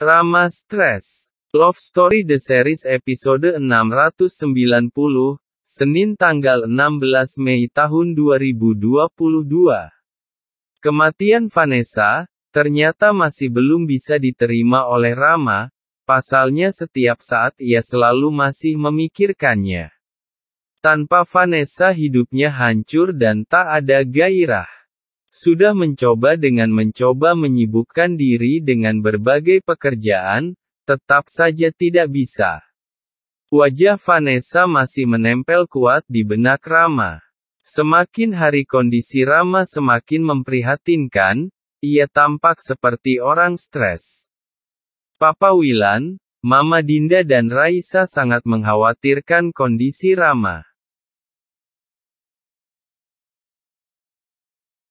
Rama Stress. Love Story The Series episode 690, Senin tanggal 16 Mei tahun 2022. Kematian Vanessa, ternyata masih belum bisa diterima oleh Rama, pasalnya setiap saat ia selalu masih memikirkannya. Tanpa Vanessa hidupnya hancur dan tak ada gairah. Sudah mencoba dengan mencoba menyibukkan diri dengan berbagai pekerjaan, tetap saja tidak bisa. Wajah Vanessa masih menempel kuat di benak Rama. Semakin hari kondisi Rama semakin memprihatinkan, ia tampak seperti orang stres. Papa Wilan, Mama Dinda dan Raisa sangat mengkhawatirkan kondisi Rama.